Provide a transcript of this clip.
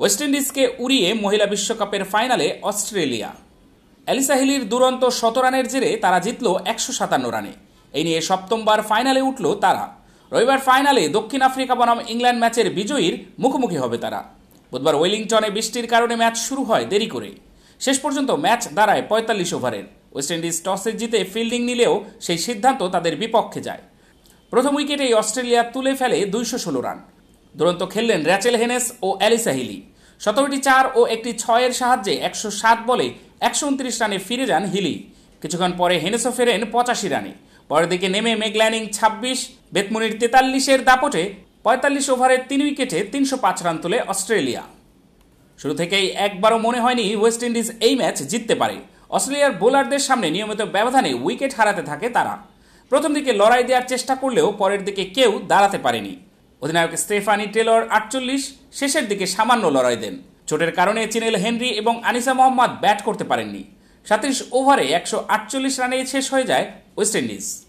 West ইন্ডিজকে উড়িয়ে মহিলা বিশ্বকাপের ফাইনালে অস্ট্রেলিয়া অ্যালিসাহিলির দুরন্ত শত রানের জেরে তারা জিতল একশো সাতান্ন রানে এই নিয়ে সপ্তমবার ফাইনালে উঠল তারা রবিবার ফাইনালে দক্ষিণ আফ্রিকা বনাম ইংল্যান্ড ম্যাচের বিজয়ীর মুখোমুখি হবে তারা বুধবার ওয়েলিংটনে বৃষ্টির কারণে ম্যাচ শুরু হয় দেরি করে শেষ পর্যন্ত ম্যাচ দাঁড়ায় পঁয়তাল্লিশ ওভারের ওয়েস্ট ইন্ডিজ টসে জিতে ফিল্ডিং নিলেও সেই সিদ্ধান্ত তাদের বিপক্ষে যায় প্রথম উইকেটেই অস্ট্রেলিয়া তুলে ফেলে দুইশো ষোলো রান দুরন্ত খেললেন র্যাচেল হেনেস ও অ্যালিসাহিলি সতেরোটি চার ও একটি ছয়ের সাহায্যে একশো সাত বলে একশো উনত্রিশ রানে ফিরে যান হিলি কিছুক্ষণ পরে হেনেসও ফেরেন পঁচাশি রানে পরের দিকে নেমে মেগল্যানিং ছাব্বিশ বেতমুনির তেতাল্লিশের দাপটে পঁয়তাল্লিশ ওভারের তিন উইকেটে তিনশো পাঁচ রান তুলে অস্ট্রেলিয়া শুরু থেকেই একবারও মনে হয়নি ওয়েস্ট ইন্ডিজ এই ম্যাচ জিততে পারে অস্ট্রেলিয়ার বোলারদের সামনে নিয়মিত ব্যবধানে উইকেট হারাতে থাকে তারা প্রথম দিকে লড়াই দেওয়ার চেষ্টা করলেও পরের দিকে কেউ দাঁড়াতে পারেনি অধিনায়ক স্টেফানি টেলর আটচল্লিশ শেষের দিকে সামান্য লড়াই দেন চোটের কারণে চিনেল হেনরি এবং আনিসা মোহাম্মদ ব্যাট করতে পারেননি সাতত্রিশ ওভারে একশো আটচল্লিশ রানে শেষ হয়ে যায় ওয়েস্ট ইন্ডিজ